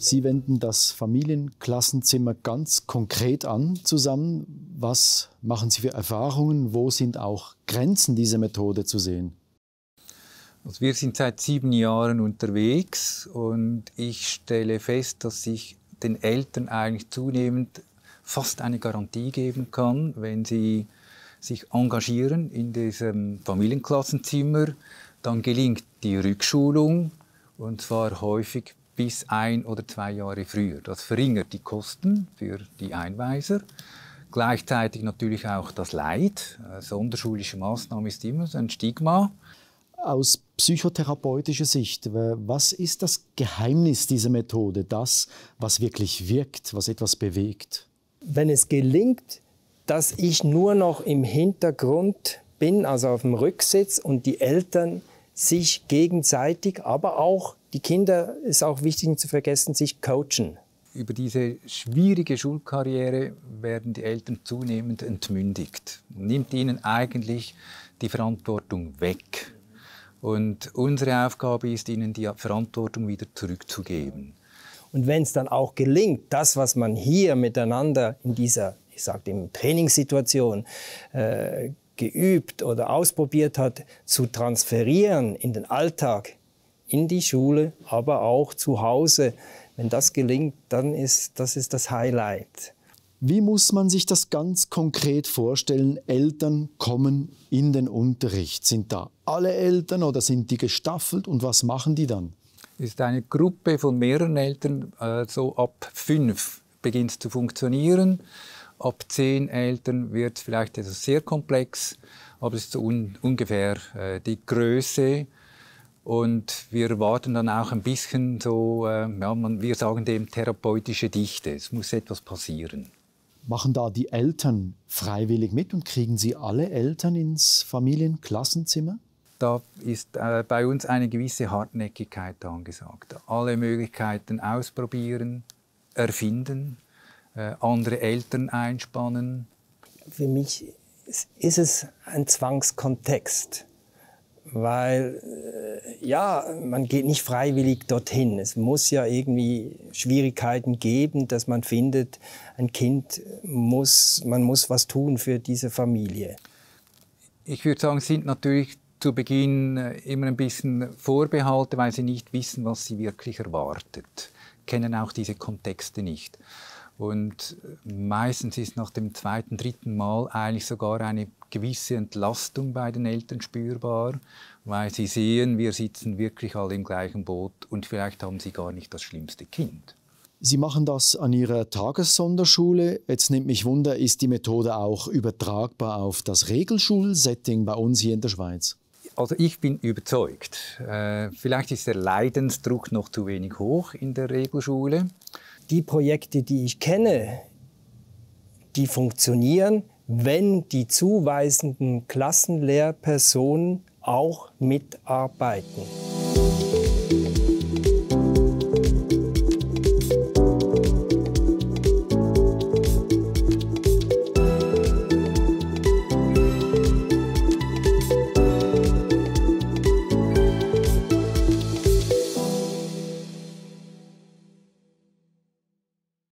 Sie wenden das Familienklassenzimmer ganz konkret an zusammen. Was machen Sie für Erfahrungen? Wo sind auch Grenzen dieser Methode zu sehen? Also wir sind seit sieben Jahren unterwegs und ich stelle fest, dass ich den Eltern eigentlich zunehmend fast eine Garantie geben kann, wenn sie sich engagieren in diesem Familienklassenzimmer, dann gelingt die Rückschulung und zwar häufig bis ein oder zwei Jahre früher. Das verringert die Kosten für die Einweiser. Gleichzeitig natürlich auch das Leid. Sonderschulische also Maßnahme ist immer so ein Stigma. Aus psychotherapeutischer Sicht, was ist das Geheimnis dieser Methode? Das, was wirklich wirkt, was etwas bewegt? Wenn es gelingt, dass ich nur noch im Hintergrund bin, also auf dem Rücksitz und die Eltern sich gegenseitig, aber auch die Kinder, ist auch wichtig nicht zu vergessen, sich coachen. Über diese schwierige Schulkarriere werden die Eltern zunehmend entmündigt. Nimmt ihnen eigentlich die Verantwortung weg. Und unsere Aufgabe ist, ihnen die Verantwortung wieder zurückzugeben. Und wenn es dann auch gelingt, das, was man hier miteinander in dieser, ich sage dem Trainingssituation äh, geübt oder ausprobiert hat, zu transferieren in den Alltag, in die Schule, aber auch zu Hause. Wenn das gelingt, dann ist das ist das Highlight. Wie muss man sich das ganz konkret vorstellen? Eltern kommen in den Unterricht. Sind da alle Eltern oder sind die gestaffelt und was machen die dann? Ist eine Gruppe von mehreren Eltern, äh, so ab fünf beginnt zu funktionieren. Ab zehn Eltern wird vielleicht etwas sehr komplex, aber es ist un ungefähr äh, die Größe und wir erwarten dann auch ein bisschen so, äh, ja, man, wir sagen dem therapeutische Dichte. Es muss etwas passieren. Machen da die Eltern freiwillig mit und kriegen Sie alle Eltern ins Familienklassenzimmer? Da ist äh, bei uns eine gewisse Hartnäckigkeit angesagt. Alle Möglichkeiten ausprobieren, erfinden, äh, andere Eltern einspannen. Für mich ist es ein Zwangskontext weil äh, ja, man geht nicht freiwillig dorthin. Es muss ja irgendwie Schwierigkeiten geben, dass man findet, ein Kind muss, man muss was tun für diese Familie. Ich würde sagen, sind natürlich zu Beginn äh, immer ein bisschen Vorbehalte, weil sie nicht wissen, was sie wirklich erwartet, kennen auch diese Kontexte nicht. Und äh, meistens ist nach dem zweiten, dritten Mal eigentlich sogar eine gewisse Entlastung bei den Eltern spürbar, weil sie sehen, wir sitzen wirklich alle im gleichen Boot und vielleicht haben sie gar nicht das schlimmste Kind. Sie machen das an Ihrer Tagessonderschule. Jetzt nimmt mich Wunder, ist die Methode auch übertragbar auf das Regelschulsetting bei uns hier in der Schweiz? Also ich bin überzeugt. Äh, vielleicht ist der Leidensdruck noch zu wenig hoch in der Regelschule die Projekte, die ich kenne, die funktionieren, wenn die zuweisenden Klassenlehrpersonen auch mitarbeiten.